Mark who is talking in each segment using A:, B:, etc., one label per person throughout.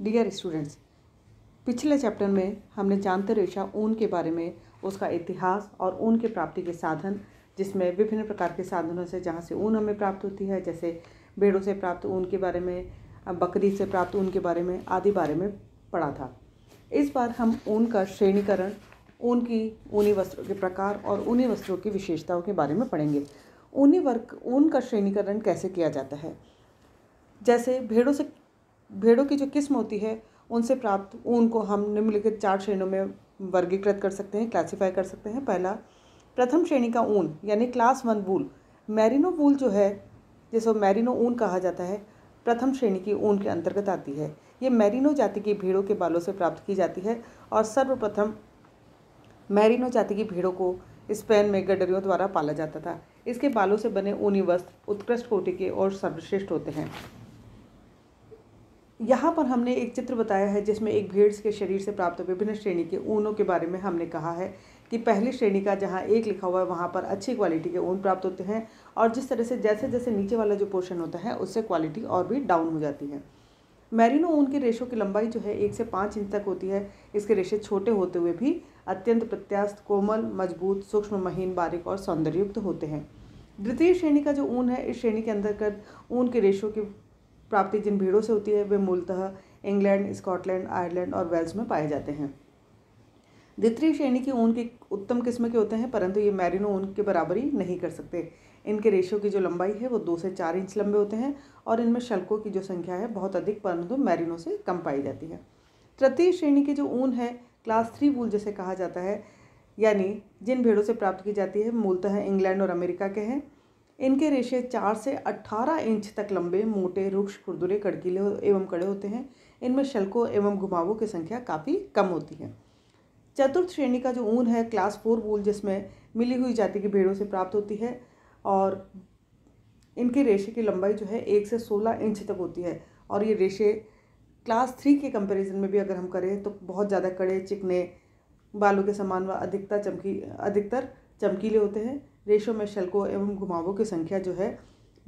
A: dear students पिछले chapter में हमने जानते रेशा ऊन के बारे में उसका इतिहास और ऊन के प्राप्ति के साधन जिसमें विभिन्न प्रकार के साधनों से जहाँ से ऊन हमें प्राप्त होती है जैसे भेड़ों से प्राप्त ऊन के बारे में बकरी से प्राप्त ऊन के बारे में आदि बारे में पढ़ा था इस बार हम ऊन का श्रेणीकरण ऊन की ऊनी वस्त्रों के प्रकार और ऊनी वस्त्रों की विशेषताओं के बारे में पढ़ेंगे ऊनी वर्क ऊन का श्रेणीकरण कैसे किया जाता है जैसे भेड़ों से भेड़ों की जो किस्म होती है उनसे प्राप्त ऊन को हम निम्नलिखित चार श्रेणियों में वर्गीकृत कर सकते हैं क्लासीफाई कर सकते हैं पहला प्रथम श्रेणी का ऊन यानी class one wool merino wool जो है जिसको मैरिनो ऊन कहा जाता है प्रथम श्रेणी की ऊन के अंतर्गत आती है ये मैरिनो जाति की भेड़ों के बालों से प्राप्त की जाती है और सर्वप्रथम मैरिनो जाति की भेड़ों को स्पेन में गडरियों द्वारा पाला जाता था इसके बालों से बने ऊनी वस्त्र उत्कृष्ट कोटि के और सर्वश्रेष्ठ होते हैं यहाँ पर हमने एक चित्र बताया है जिसमें एक भेड़ के शरीर से प्राप्त विभिन्न श्रेणी के ऊनों के बारे में हमने कहा है कि पहली श्रेणी का जहाँ एक लिखा हुआ है वहाँ पर अच्छी क्वालिटी के ऊन प्राप्त होते हैं और जिस तरह से जैसे जैसे नीचे वाला जो पोर्शन होता है उससे क्वालिटी और भी डाउन हो जाती है मैरिनो ऊन के रेशों की लंबाई जो है एक से पाँच इंच तक होती है इसके रेशे छोटे होते हुए भी अत्यंत प्रत्यास्थ कोमल मजबूत सूक्ष्म महीन बारीक और सौंदर्ययुक्त होते हैं द्वितीय श्रेणी का जो ऊन है इस श्रेणी के अंतर्गत ऊन के रेशों की प्राप्ति जिन भीड़ों से होती है वे मूलतः इंग्लैंड स्कॉटलैंड आयरलैंड और वेल्स में पाए जाते हैं द्वितीय श्रेणी की ऊन की उत्तम किस्म के होते हैं परंतु ये मैरिनो ऊन के बराबरी नहीं कर सकते इनके रेशों की जो लंबाई है वो दो से चार इंच लंबे होते हैं और इनमें शल्कों की जो संख्या है बहुत अधिक परंतु मैरिनो से कम पाई जाती है तृतीय श्रेणी की जो ऊन है क्लास थ्री वूल जैसे कहा जाता है यानी जिन भेड़ों से प्राप्त की जाती है मूलतः इंग्लैंड और अमेरिका के हैं इनके रेशे चार से अट्ठारह इंच तक लंबे मोटे रुक्ष खुरदुरे कड़कीले एवं कड़े होते हैं इनमें शल्कों एवं घुमावों की संख्या काफ़ी कम होती है चतुर्थ श्रेणी का जो ऊन है क्लास फोर वूल जिसमें मिली हुई जाति की भेड़ों से प्राप्त होती है और इनके रेशे की लंबाई जो है एक से सोलह इंच तक होती है और ये रेशे क्लास थ्री के कंपैरिजन में भी अगर हम करें तो बहुत ज़्यादा कड़े चिकने बालों के समान व अधिकता चमकी अधिकतर चमकीले होते हैं रेशों में शल्कों एवं घुमावों की संख्या जो है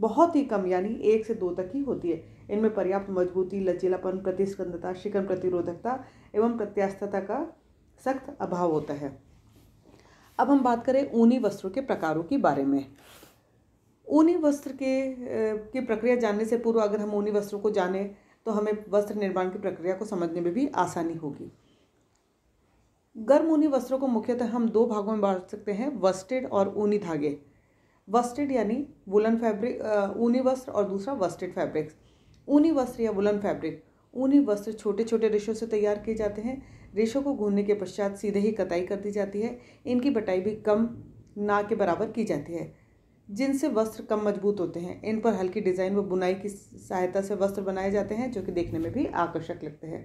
A: बहुत ही कम यानी एक से दो तक ही होती है इनमें पर्याप्त मजबूती लचीलापन प्रतिस्कंदता शिकन प्रतिरोधकता एवं प्रत्यास्थता का सख्त अभाव होता है अब हम बात करें ऊनी वस्त्रों के प्रकारों के बारे में ऊनी वस्त्र के की प्रक्रिया जानने से पूर्व अगर हम ऊनी वस्त्रों को जानें तो हमें वस्त्र निर्माण की प्रक्रिया को समझने में भी आसानी होगी गर्म ऊनी वस्त्रों को मुख्यतः हम दो भागों में बांट सकते हैं वस्टेड और ऊनी धागे वस्टेड यानी वुलन फैब्रिक ऊनी वस्त्र और दूसरा वस्टेड फैब्रिक्स ऊनी वस्त्र या वुलन फैब्रिक ऊनी वस्त्र छोटे छोटे रेशों से तैयार किए जाते हैं रेशों को घूमने के पश्चात सीधे ही कताई कर दी जाती है इनकी बटाई भी कम ना के बराबर की जाती है जिनसे वस्त्र कम मजबूत होते हैं इन पर हल्की डिज़ाइन व बुनाई की सहायता से वस्त्र बनाए जाते हैं जो कि देखने में भी आकर्षक लगते हैं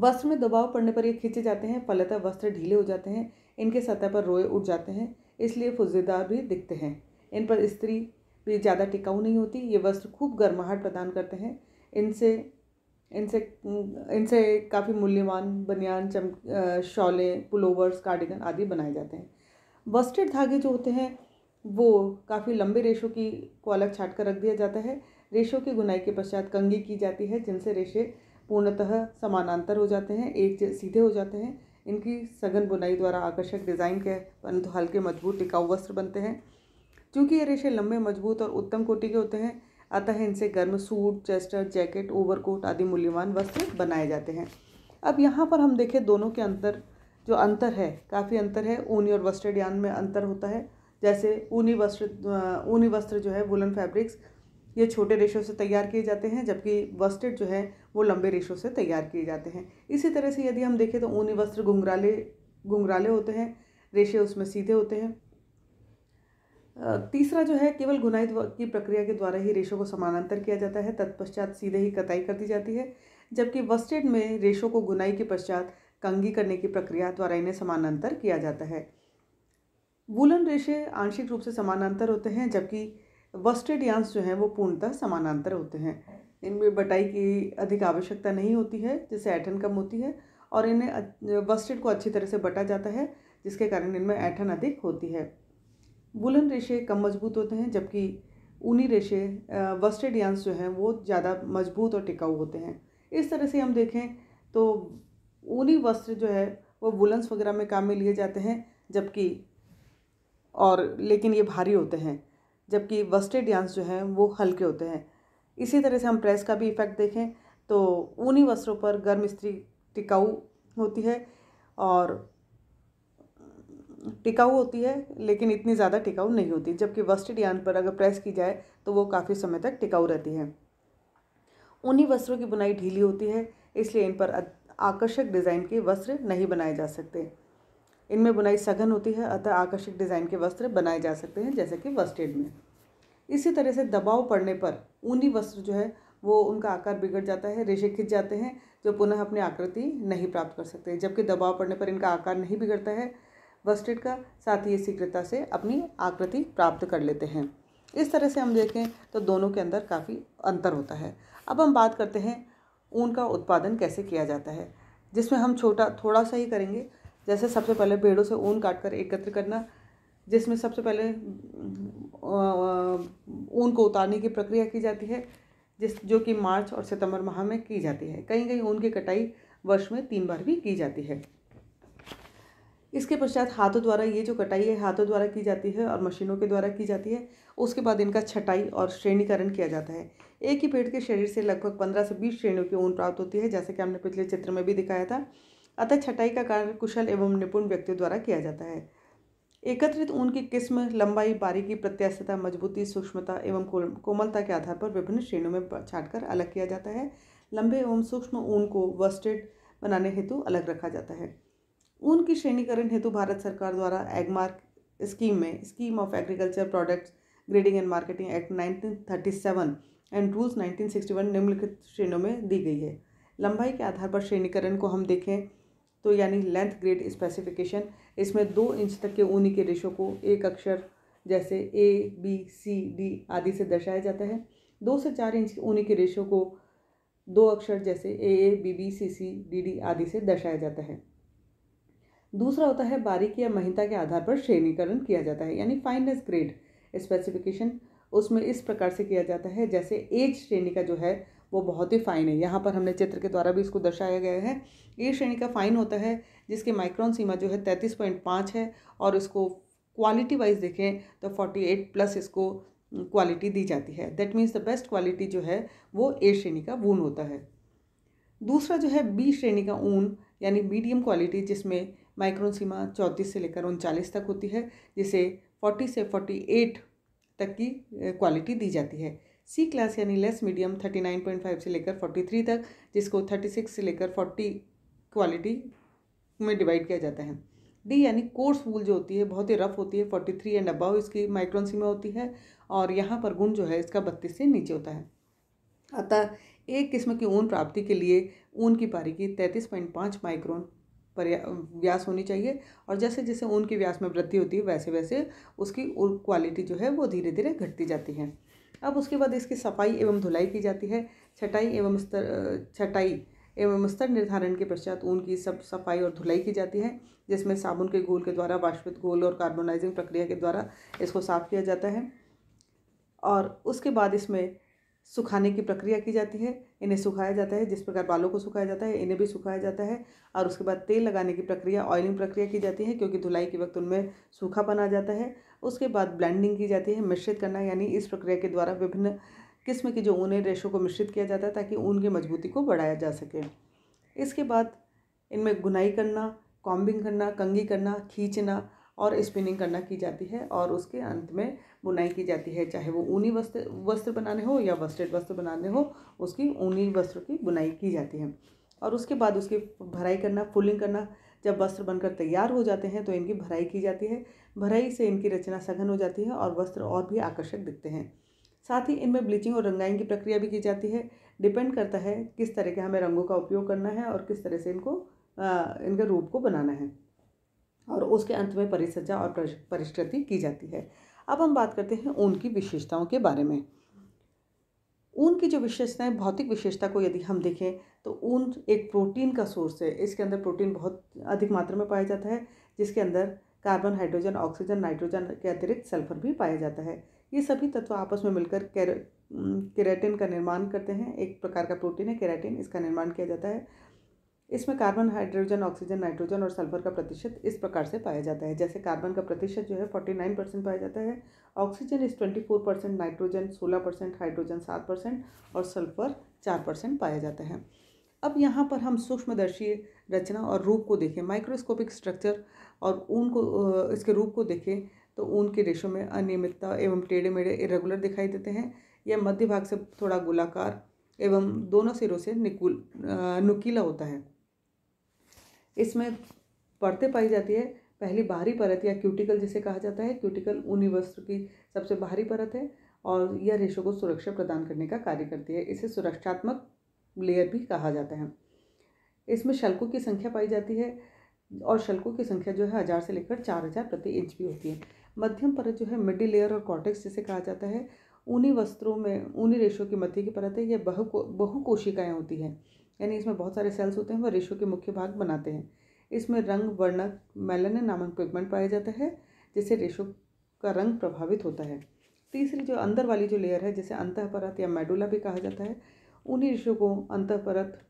A: वस्त्र में दबाव पड़ने पर ये खींचे जाते हैं फलतः वस्त्र ढीले हो जाते हैं इनके सतह पर रोए उठ जाते हैं इसलिए फुजेदार भी दिखते हैं इन पर स्त्री भी ज़्यादा टिकाऊ नहीं होती ये वस्त्र खूब गर्माहट प्रदान करते हैं इनसे इनसे इनसे काफ़ी मूल्यवान बनियान चम शॉले पुलोवर्स कार्डिगन आदि बनाए जाते हैं वस्टेड धागे जो होते हैं वो काफ़ी लंबे रेशों की को अलग छाट कर रख दिया जाता है रेशों की गुनाई के पश्चात कंगी की जाती है जिनसे रेशे पूर्णतः समानांतर हो जाते हैं एक सीधे हो जाते हैं इनकी सघन बुनाई द्वारा आकर्षक डिज़ाइन के परंतु हल्के मजबूत टिकाऊ वस्त्र बनते हैं चूँकि ये रेशे लंबे मजबूत और उत्तम कोटि के होते हैं अतः इनसे गर्म सूट चेस्टर जैकेट ओवरकोट आदि मूल्यवान वस्त्र बनाए जाते हैं अब यहाँ पर हम देखें दोनों के अंतर जो अंतर है काफ़ी अंतर है ऊनी और वस्त्र यान में अंतर होता है जैसे ऊनी वस्त्र ऊनी वस्त्र जो है वुलन फैब्रिक्स ये छोटे रेशो से तैयार किए जाते हैं जबकि वस्टेड जो है वो लंबे रेशो से तैयार किए जाते हैं इसी तरह से यदि हम देखें तो ऊनी वस्त्र घुंघराले घुंघराले होते हैं रेशे उसमें सीधे होते हैं तीसरा जो है केवल गुनाई की प्रक्रिया के द्वारा ही रेशों को समानांतर किया जाता है तत्पश्चात सीधे ही कताई कर दी जाती है जबकि वस्टेड में रेशों को गुनाई के पश्चात कंगी करने की प्रक्रिया द्वारा इन्हें समानांतर किया जाता है वूलन रेशे आंशिक रूप से समानांतर होते हैं जबकि वस्टेड यांस जो हैं वो पूर्णतः समानांतर होते हैं इनमें बटाई की अधिक आवश्यकता नहीं होती है जिससे ऐठन कम होती है और इन्हें वस्टेड को अच्छी तरह से बटा जाता है जिसके कारण इनमें ऐठन अधिक होती है बुलंद रेशे कम मजबूत होते हैं जबकि ऊनी रेशे वस्टेड यांस जो हैं वो ज़्यादा मजबूत और टिकाऊ होते हैं इस तरह से हम देखें तो ऊनी वस्त्र जो है वो वुलन्स वगैरह में काम में लिए जाते हैं जबकि और लेकिन ये भारी होते हैं जबकि वस्टेडियांस जो हैं वो हल्के होते हैं इसी तरह से हम प्रेस का भी इफ़ेक्ट देखें तो ऊनी वस्त्रों पर गर्म स्त्री टिकाऊ होती है और टिकाऊ होती है लेकिन इतनी ज़्यादा टिकाऊ नहीं होती जबकि वस्टेड यान पर अगर प्रेस की जाए तो वो काफ़ी समय तक टिकाऊ रहती है ऊनी वस्त्रों की बुनाई ढीली होती है इसलिए इन पर आकर्षक डिज़ाइन के वस्त्र नहीं बनाए जा सकते इनमें बुनाई सघन होती है अतः आकर्षक डिज़ाइन के वस्त्र बनाए जा सकते हैं जैसे कि वस्टेड में इसी तरह से दबाव पड़ने पर ऊनी वस्त्र जो है वो उनका आकार बिगड़ जाता है रेशे खिंच जाते हैं जो पुनः अपनी आकृति नहीं प्राप्त कर सकते जबकि दबाव पड़ने पर इनका आकार नहीं बिगड़ता है वस्टेड का साथ ही ये शीघ्रता से अपनी आकृति प्राप्त कर लेते हैं इस तरह से हम देखें तो दोनों के अंदर काफ़ी अंतर होता है अब हम बात करते हैं ऊन का उत्पादन कैसे किया जाता है जिसमें हम छोटा थोड़ा सा ही करेंगे जैसे सबसे पहले पेड़ों से ऊन काट कर एकत्र करना जिसमें सबसे पहले ऊन को उतारने की प्रक्रिया की जाती है जिस जो कि मार्च और सितंबर माह में की जाती है कहीं कहीं ऊन की कटाई वर्ष में तीन बार भी की जाती है इसके पश्चात हाथों द्वारा ये जो कटाई है हाथों द्वारा की जाती है और मशीनों के द्वारा की जाती है उसके बाद इनका छटाई और श्रेणीकरण किया जाता है एक ही पेड़ के शरीर से लगभग पंद्रह से बीस श्रेणियों की ऊन प्राप्त होती है जैसे कि हमने पिछले चित्र में भी दिखाया था अतः छटाई का कार्य कुशल एवं निपुण व्यक्ति द्वारा किया जाता है एकत्रित ऊन की किस्म लंबाई बारीकी प्रत्याशता मजबूती सूक्ष्मता एवं कोमलता के आधार पर विभिन्न श्रेणियों में छाट अलग किया जाता है लंबे एवं सूक्ष्म ऊन को वस्टेड बनाने हेतु अलग रखा जाता है ऊन की श्रेणीकरण हेतु भारत सरकार द्वारा एगमार्क स्कीम में scheme of agriculture products grading and marketing act 1937 and rules 1961 निम्नलिखित श्रेणियों में दी गई है लंबाई के आधार पर श्रेणीकरण को हम देखें तो यानी लेंथ ग्रेड स्पेसिफिकेशन इसमें दो इंच तक के ऊनी के रेशों को एक अक्षर जैसे ए बी सी डी आदि से दर्शाया जाता है दो से चार इंच ऊनी के रेशों को दो अक्षर जैसे A A B B C C D D आदि से दर्शाया जाता है दूसरा होता है बारीकी या महिता के आधार पर श्रेणीकरण किया जाता है यानी फाइनेस ग्रेड स्पेसिफिकेशन उसमें इस प्रकार से किया जाता है जैसे एज श्रेणी का जो है वो बहुत ही फाइन है यहाँ पर हमने चित्र के द्वारा भी इसको दर्शाया गया है ए श्रेणी का फाइन होता है जिसकी माइक्रोन सीमा जो है तैंतीस पॉइंट पाँच है और इसको क्वालिटी वाइज देखें तो फोर्टी एट प्लस इसको क्वालिटी दी जाती है that means the best quality जो है वो ए श्रेणी का ऊन होता है दूसरा जो है बी श्रेणी का ऊन यानी मीडियम क्वालिटी जिसमें माइक्रोन सीमा चौंतीस से लेकर उनचालीस तक होती है जिसे फोर्टी से फोर्टी एट तक की क्वालिटी दी जाती है सी क्लास यानी less medium thirty nine point five से लेकर फोर्टी थ्री तक जिसको थर्टी सिक्स से लेकर फोर्टी क्वालिटी में डिवाइड किया जाता है डी यानी कोर्स वूल जो होती है बहुत ही रफ होती है फोर्टी थ्री एंड अबाव इसकी माइक्रोन में होती है और यहाँ पर गुण जो है इसका बत्तीस से नीचे होता है अतः एक किस्म की ऊन प्राप्ति के लिए ऊन की पारी की तैंतीस पॉइंट पाँच माइक्रोन पर व्यास होनी चाहिए और जैसे जैसे ऊन के व्यास में वृद्धि होती है वैसे वैसे उसकी क्वालिटी जो है वो धीरे धीरे घटती जाती है अब उसके बाद इसकी सफाई एवं धुलाई की जाती है छटाई एवं स्तर छटाई एवं स्तर निर्धारण के पश्चात ऊन की सब सफाई और धुलाई की जाती है जिसमें साबुन के घोल के द्वारा वाष्पित घोल और कार्बोनाइजिंग प्रक्रिया के द्वारा इसको साफ किया जाता है और उसके बाद इसमें सुखाने की प्रक्रिया की जाती है इन्हें सुखाया जाता है जिस प्रकार बालों को सुखाया जाता है इन्हें भी सुखाया जाता है और उसके बाद तेल लगाने की प्रक्रिया ऑयलिंग प्रक्रिया की जाती है क्योंकि धुलाई के वक्त उनमें सूखापन आ जाता है उसके बाद ब्लेंडिंग की जाती है मिश्रित करना यानी इस प्रक्रिया के द्वारा विभिन्न किस्म की जो ऊने रेशों को मिश्रित किया जाता है ताकि ऊन की मजबूती को बढ़ाया जा सके इसके बाद इनमें गुनाई करना कॉम्बिंग करना कंगी करना खींचना और स्पिनिंग करना की जाती है और उसके अंत में बुनाई की जाती है चाहे वो ऊनी वस्त्र वस्त्र बनाने हो या वस्टेड वस्त्र बनाने हो उसकी ऊनी वस्त्र की बुनाई की जाती है और उसके बाद उसकी भराई करना फुलिंग करना जब वस्त्र बनकर तैयार हो जाते हैं तो इनकी भराई की जाती है भराई से इनकी रचना सघन हो जाती है और वस्त्र और भी आकर्षक दिखते हैं साथ ही इनमें ब्लीचिंग और रंगाइंग की प्रक्रिया भी की जाती है डिपेंड करता है किस तरह के हमें रंगों का उपयोग करना है और किस तरह से इनको आ, इनके रूप को बनाना है और उसके अंत में परिसज्जा और परिष्कृति की जाती है अब हम बात करते हैं ऊन की विशेषताओं के बारे में ऊन की जो विशेषताएं भौतिक विशेषता को यदि हम देखें तो ऊन एक प्रोटीन का सोर्स है इसके अंदर प्रोटीन बहुत अधिक मात्रा में पाया जाता है जिसके अंदर कार्बन हाइड्रोजन ऑक्सीजन नाइट्रोजन के अतिरिक्त सल्फर भी पाया जाता है ये सभी तत्व आपस में मिलकर केरेटिन का निर्माण करते हैं एक प्रकार का प्रोटीन है केराटिन इसका निर्माण किया जाता है इसमें कार्बन हाइड्रोजन ऑक्सीजन नाइट्रोजन और सल्फर का प्रतिशत इस प्रकार से पाया जाता है जैसे कार्बन का प्रतिशत जो है फोर्टी नाइन परसेंट पाया जाता है ऑक्सीजन इस ट्वेंटी फोर परसेंट नाइट्रोजन सोलह परसेंट हाइड्रोजन सात परसेंट और सल्फर चार परसेंट पाया जाता है अब यहाँ पर हम सूक्ष्मदर्शी रचना और रूप को देखें माइक्रोस्कोपिक स्ट्रक्चर और ऊन को इसके रूप को देखें तो ऊन के रेशों में अनियमितता एवं टेढ़े मेढ़े इरेगुलर दिखाई देते हैं यह मध्य भाग से थोड़ा गोलाकार एवं दोनों सिरों से निकुल नुकीला होता है इसमें परतें पाई जाती है पहली बाहरी परत या क्यूटिकल जिसे कहा जाता है क्यूटिकल ऊनी वस्त्र की सबसे बाहरी परत है और यह रेशों को सुरक्षा प्रदान करने का कार्य करती है इसे सुरक्षात्मक लेयर भी कहा जाता है इसमें शल्कों की संख्या पाई जाती है और शल्कों की संख्या जो है हज़ार से लेकर चार हज़ार प्रति इंच भी होती है मध्यम परत जो है मिडिल लेयर और कॉटेक्स जिसे कहा जाता है ऊनी वस्त्रों में ऊनी रेशों की मध्य की परत है यह बहु बहु कोशिकाएँ होती हैं यानी इसमें बहुत सारे सेल्स होते हैं वह रेशो के मुख्य भाग बनाते हैं इसमें रंग वर्णक मेलन नामक पिगमेंट पाया जाता है जिससे रेशो का रंग प्रभावित होता है तीसरी जो अंदर वाली जो लेयर है जिसे अंत परत या मेडुला भी कहा जाता है उन्हीं रेशो को अंत परत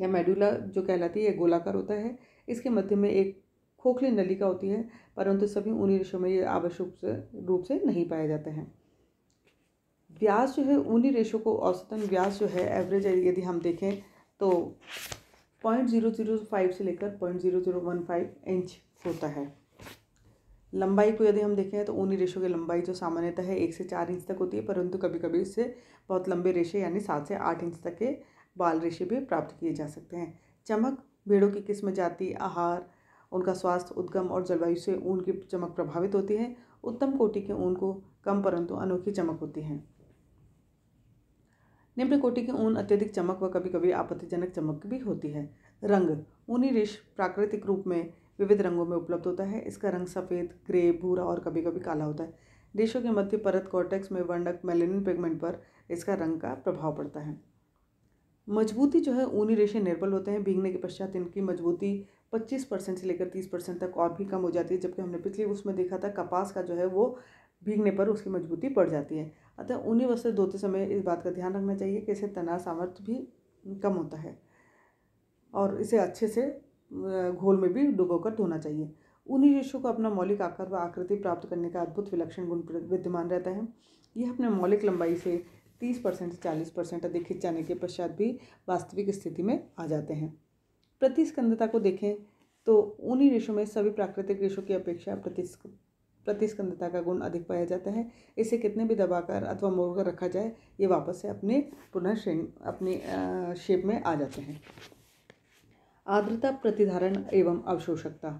A: या मेडुला जो कहलाती है गोलाकार होता है इसके मध्य में एक खोखली नलिका होती है परंतु सभी उन्हीं रेशों में ये आवश्यक रूप से नहीं पाए जाते हैं ब्याज जो है उन्हीं रेशो को औसतन व्यास जो है एवरेज यदि हम देखें तो पॉइंट ज़ीरो ज़ीरो फाइव से लेकर point zero zero one five inch होता है लंबाई को यदि हम देखें तो ऊनी रेशो की लंबाई जो सामान्यतः है एक से चार इंच तक होती है परंतु कभी कभी इससे बहुत लंबे रेशे यानी सात से आठ इंच तक के बाल रेशे भी प्राप्त किए जा सकते हैं चमक भेड़ों की किस्म जाति आहार उनका स्वास्थ्य उद्गम और जलवायु से ऊन की चमक प्रभावित होती है उत्तम कोटि के ऊन को कम परंतु अनोखी चमक होती है निम्न कोटि की ऊन अत्यधिक चमक व कभी कभी आपत्तिजनक चमक भी होती है रंग ऊनी रेश प्राकृतिक रूप में विविध रंगों में उपलब्ध होता है इसका रंग सफ़ेद ग्रे भूरा और कभी कभी काला होता है रेशों के मध्य परत कॉर्टेक्स में वर्णक मेलेनिन पिगमेंट पर इसका रंग का प्रभाव पड़ता है मजबूती जो है ऊनी रेशे निर्बल होते हैं भीगने के पश्चात इनकी मजबूती 25 परसेंट से लेकर 30 परसेंट तक और भी कम हो जाती है जबकि हमने पिछली उसमें देखा था कपास का जो है वो भीगने पर उसकी मजबूती बढ़ जाती है अतः उन्हीं वस्त्र धोते समय इस बात का ध्यान रखना चाहिए कि इसे तनाव सामर्थ्य भी कम होता है और इसे अच्छे से घोल में भी डुबो कर धोना चाहिए उन्हीं रेशों को अपना मौलिक आकार व आकृति प्राप्त करने का अद्भुत विलक्षण गुण विद्यमान रहता है यह अपने मौलिक लंबाई से तीस परसेंट से चालीस परसेंट अधिक खिंच जाने के पश्चात भी वास्तविक स्थिति में आ जाते हैं प्रतिस्कंदता को देखें तो उन्हीं रेशों में सभी प्राकृतिक रेशों की अपेक्षा प्रतिस्क प्रतिस्कंदता का गुण अधिक पाया जाता है इसे कितने भी दबाकर अथवा मोड़कर रखा जाए ये वापस से अपने पुनः अपने शेप में आ जाते हैं आर्द्रता प्रतिधारण एवं अवशोषकता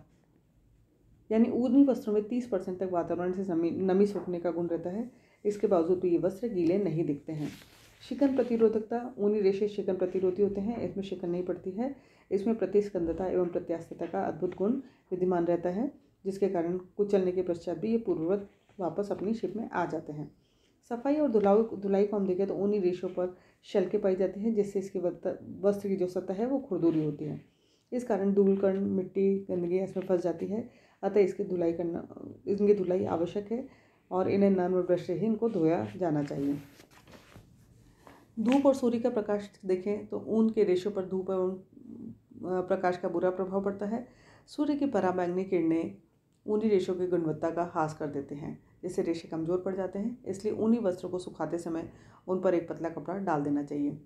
A: यानी ऊनी वस्त्रों में तीस परसेंट तक वातावरण से नमी नमी सोखने का गुण रहता है इसके बावजूद भी ये वस्त्र गीले नहीं दिखते हैं शिकन प्रतिरोधकता ऊनी रेशे शिकन प्रतिरोधी होते हैं इसमें शिकन नहीं पड़ती है इसमें प्रतिस्कंदता एवं प्रत्यास्थता का अद्भुत गुण विद्यमान रहता है जिसके कारण कुचलने के पश्चात भी ये पूर्ववत वापस अपनी शिप में आ जाते हैं सफाई और धुलाई धुलाई को हम देखें तो उन्हीं रेशों पर शलके पाई जाती हैं जिससे इसकी वस्त्र की जो सतह है वो खुरदुरी होती है इस कारण धूलकण मिट्टी गंदगी इसमें फंस जाती है अतः इसकी धुलाई करना इनकी धुलाई आवश्यक है और इन्हें नर्म ब्रश से ही इनको धोया जाना चाहिए धूप और सूर्य का प्रकाश देखें तो ऊन के रेशों पर धूप एवं प्रकाश का बुरा प्रभाव पड़ता है सूर्य की पराबैंगनी किरणें ऊनी रेशों की गुणवत्ता का हास कर देते हैं जिससे रेशे कमज़ोर पड़ जाते हैं इसलिए ऊनी वस्त्रों को सुखाते समय उन पर एक पतला कपड़ा डाल देना चाहिए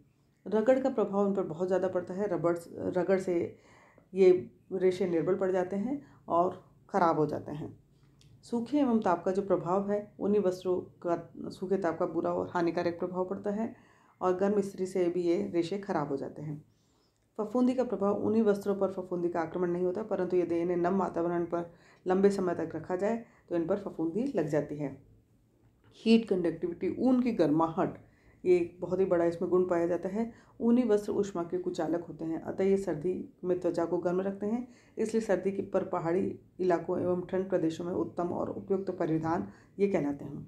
A: रगड़ का प्रभाव उन पर बहुत ज़्यादा पड़ता है रबड़ रगड़ से ये रेशे निर्बल पड़ जाते हैं और ख़राब हो जाते हैं सूखे एवं ताप का जो प्रभाव है उन्हीं वस्त्रों का सूखे ताप का बुरा और हानिकारक प्रभाव पड़ता है और गर्म स्त्री से भी ये रेशे खराब हो जाते हैं फफूंदी का प्रभाव उन्हीं वस्त्रों पर फफूंदी का आक्रमण नहीं होता परंतु यदि इन्हें नम वातावरण पर लंबे समय तक रखा जाए तो इन पर फफूंदी लग जाती है हीट कंडक्टिविटी ऊन की गर्माहट ये बहुत ही बड़ा इसमें गुण पाया जाता है ऊनी वस्त्र उष्मा के कुचालक होते हैं अतः ये सर्दी में त्वचा को गर्म रखते हैं इसलिए सर्दी की पर पहाड़ी इलाकों एवं ठंड प्रदेशों में उत्तम और उपयुक्त परिधान ये कहलाते हैं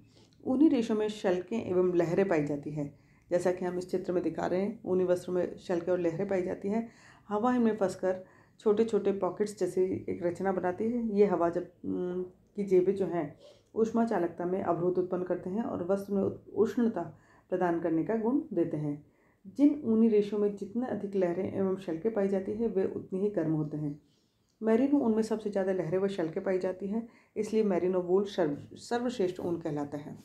A: ऊनी रेशों में शल्कें एवं लहरें पाई जाती है जैसा कि हम इस चित्र में दिखा रहे हैं ऊनी वस्त्र में शल्कें और लहरें पाई जाती हैं हवा इनमें फंसकर छोटे छोटे पॉकेट्स जैसी एक रचना बनाती है ये हवा जब की जेबें जो हैं उष्मा चालकता में अवरोध उत्पन्न करते हैं और वस्त्र में उष्णता प्रदान करने का गुण देते हैं जिन ऊनी रेशों में जितना अधिक लहरें एवं शलके पाई जाती है वे उतनी ही गर्म होते हैं मैरिनो ऊन में सबसे ज़्यादा लहरें व शलके पाई जाती हैं इसलिए मैरिनो वूल सर्व सर्वश्रेष्ठ ऊन कहलाता है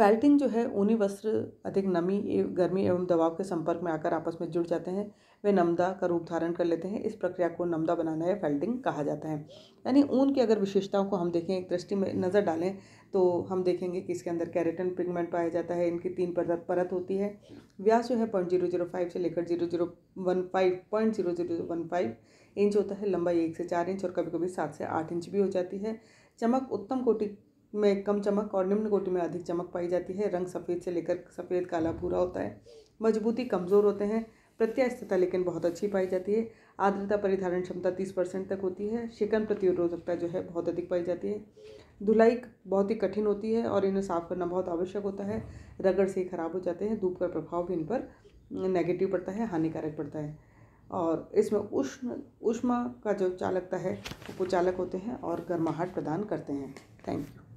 A: फेल्टिन जो है ऊनी वस्त्र अधिक नमी गर्मी एवं दबाव के संपर्क में आकर आपस में जुड़ जाते हैं वे नमदा का रूप धारण कर लेते हैं इस प्रक्रिया को नमदा बनाना या फेल्टिंग कहा जाता है यानी ऊन की अगर विशेषताओं को हम देखें एक दृष्टि में नज़र डालें तो हम देखेंगे कि इसके अंदर कैरेटन पिगमेंट पाया जाता है इनकी तीन परत परत होती है व्यास जो है पॉइंट जीरो जीरो फाइव से लेकर zero zero one five point zero zero one five inch होता है लंबाई एक से चार इंच और कभी कभी सात से आठ इंच भी हो जाती है चमक उत्तम कोटि में कम चमक और निम्न कोटि में अधिक चमक पाई जाती है रंग सफ़ेद से लेकर सफ़ेद काला भूरा होता है मजबूती कमज़ोर होते हैं प्रत्यास्थता लेकिन बहुत अच्छी पाई जाती है आर्द्रता परिधारण क्षमता तीस परसेंट तक होती है शिकन प्रतिरोधकता जो है बहुत अधिक पाई जाती है धुलाई बहुत ही कठिन होती है और इन्हें साफ़ करना बहुत आवश्यक होता है रगड़ से ख़राब हो जाते हैं धूप का प्रभाव भी इन पर नेगेटिव पड़ता है हानिकारक पड़ता है और इसमें उष्ण उष्मा का जो चालकता है वो चालक होते हैं और गर्माहट प्रदान करते हैं थैंक यू